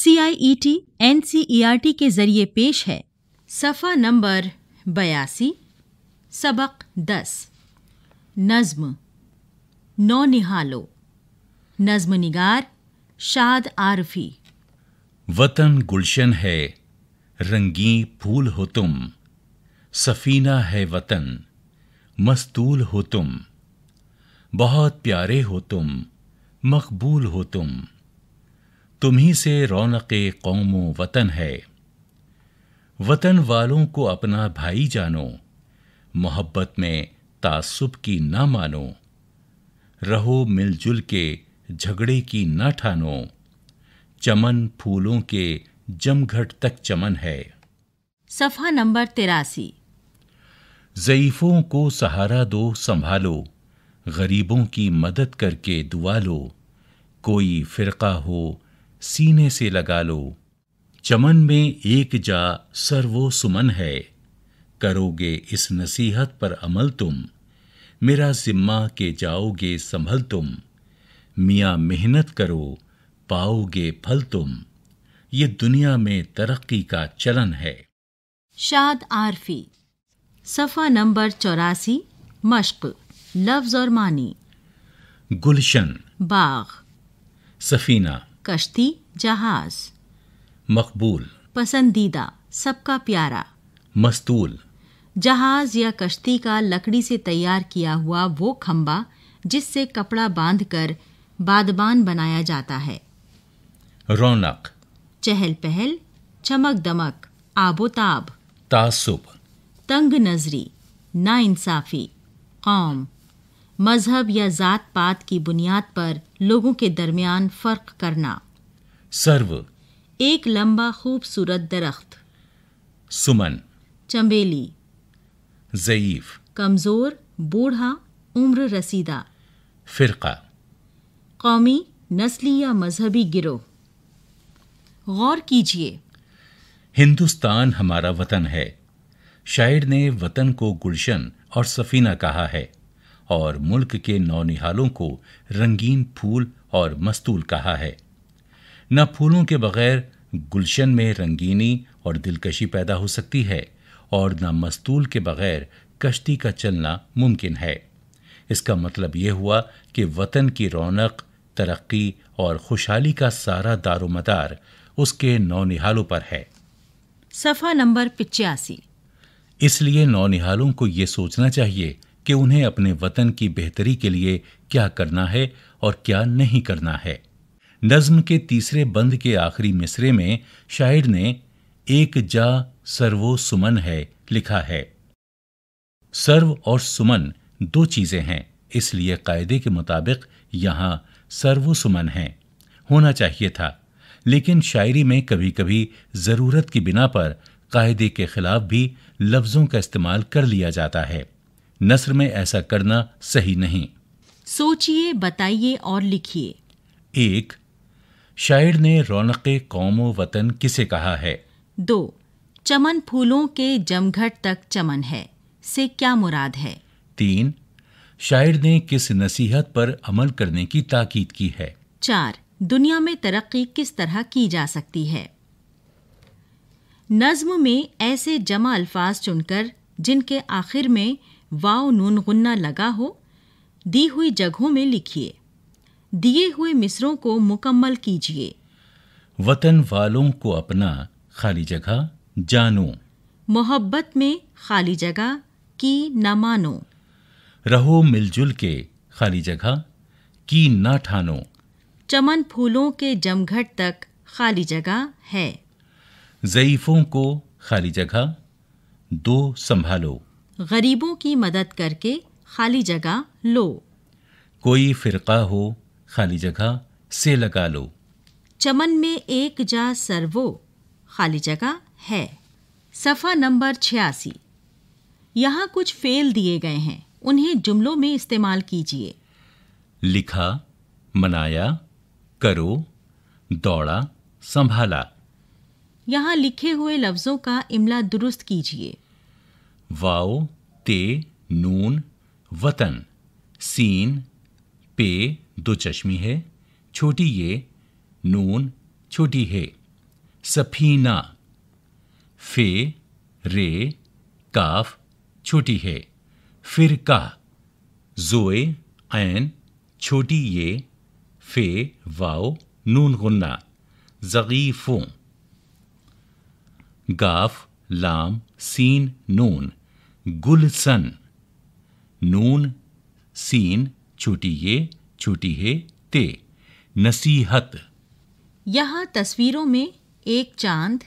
C I E T N C E R T के जरिए पेश है सफ़ा नंबर बयासी सबक दस नज़्म नौ निहालो नज़्म निगार शाद आरफी वतन गुलशन है रंगी फूल हो तुम सफ़ीना है वतन मस्तूल हो तुम बहुत प्यारे हो तुम मकबूल हो तुम तुम्ही से रौनक कौम वतन है वतन वालों को अपना भाई जानो मोहब्बत में तासुब की ना मानो रहो मिलजुल के झगड़े की ना ठानो चमन फूलों के जमघट तक चमन है सफा नंबर तिरासी ज़यीफ़ों को सहारा दो संभालो गरीबों की मदद करके दुआ लो कोई फ़िरका हो सीने से लगा लो चमन में एक जा सर्वो सुमन है करोगे इस नसीहत पर अमल तुम मेरा जिम्मा के जाओगे संभल तुम मियाँ मेहनत करो पाओगे फल तुम ये दुनिया में तरक्की का चलन है शाद आरफी सफ़ा नंबर चौरासी मश्क लफ्ज़ और मानी गुलशन बाग सफीना कश्ती जहाज मकबूल पसंदीदा सबका प्यारा मस्तूल जहाज या कश्ती का लकड़ी से तैयार किया हुआ वो खम्बा जिससे कपड़ा बांधकर बादबान बनाया जाता है रौनक चहल पहल चमक दमक आबोताब तासुब तंग नजरी ना इंसाफी कौम मज़हब या ज़ात पात की बुनियाद पर लोगों के दरमियान फर्क करना सर्व एक लंबा खूबसूरत दरख्त सुमन चमेली ज़यीफ कमज़ोर बूढ़ा उम्र रसीदा फ़िरका कौमी नस्ली या मजहबी गिरोह गौर कीजिए हिंदुस्तान हमारा वतन है शायर ने वतन को गुलशन और सफीना कहा है और मुल्क के नौनिहालों को रंगीन फूल और मस्तूल कहा है न फूलों के बगैर गुलशन में रंगीनी और दिलकशी पैदा हो सकती है और न मस्तूल के बगैर कश्ती का चलना मुमकिन है इसका मतलब यह हुआ कि वतन की रौनक तरक्की और खुशहाली का सारा दारोमदार उसके नौनिहालों पर है सफ़ा नंबर पिचासी इसलिए नौनिहालों को यह सोचना चाहिए कि उन्हें अपने वतन की बेहतरी के लिए क्या करना है और क्या नहीं करना है नज्म के तीसरे बंद के आखिरी मिसरे में शायर ने एक जा सर्वो सुमन है लिखा है सर्व और सुमन दो चीजें हैं इसलिए कायदे के मुताबिक यहां सर्वो सुमन है होना चाहिए था लेकिन शायरी में कभी कभी ज़रूरत की बिना पर कायदे के खिलाफ भी लफ्ज़ों का इस्तेमाल कर लिया जाता है नसर में ऐसा करना सही नहीं सोचिए बताइए और लिखिए एक शायर ने रौनक कौम वतन किसे कहा है दो चमन फूलों के जमघट तक चमन है से क्या मुराद है तीन शायर ने किस नसीहत पर अमल करने की ताकीद की है चार दुनिया में तरक्की किस तरह की जा सकती है नज्म में ऐसे जमा अल्फाज चुनकर जिनके आखिर में वाव नून गुन्ना लगा हो दी हुई जगहों में लिखिए दिए हुए मिसरों को मुकम्मल कीजिए वतन वालों को अपना खाली जगह जानो मोहब्बत में खाली जगह की न मानो रहो मिलजुल के खाली जगह की न ठानो चमन फूलों के जमघट तक खाली जगह है ज़यीफ़ों को खाली जगह दो संभालो गरीबों की मदद करके खाली जगह लो कोई फ़िरका हो खाली जगह से लगा लो चमन में एक जा सर्वो खाली जगह है सफ़ा नंबर छियासी यहाँ कुछ फेल दिए गए हैं उन्हें जुमलों में इस्तेमाल कीजिए लिखा मनाया करो दौड़ा संभाला यहाँ लिखे हुए लफ्ज़ों का इमला दुरुस्त कीजिए वाओ ते नून वतन सीन पे दो चश्मी है छोटी ये नून छोटी है सफीना फे रे काफ छोटी है फिर का जोए ऐन छोटी ये फे वाओ नून गुन्ना ज़गीफ़ों गाफ लाम सीन नून गुलसन नून सीन छोटी ये छोटी है ते नसीहत यहाँ तस्वीरों में एक चांद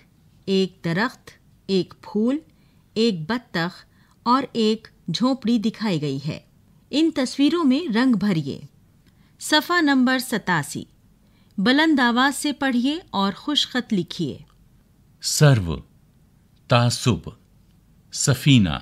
एक दरख्त एक फूल एक बत्तख और एक झोपड़ी दिखाई गई है इन तस्वीरों में रंग भरिए सफ़ा नंबर सतासी बुलंद आवाज से पढ़िए और खुश खत लिखिए सर्व तासुब सफीना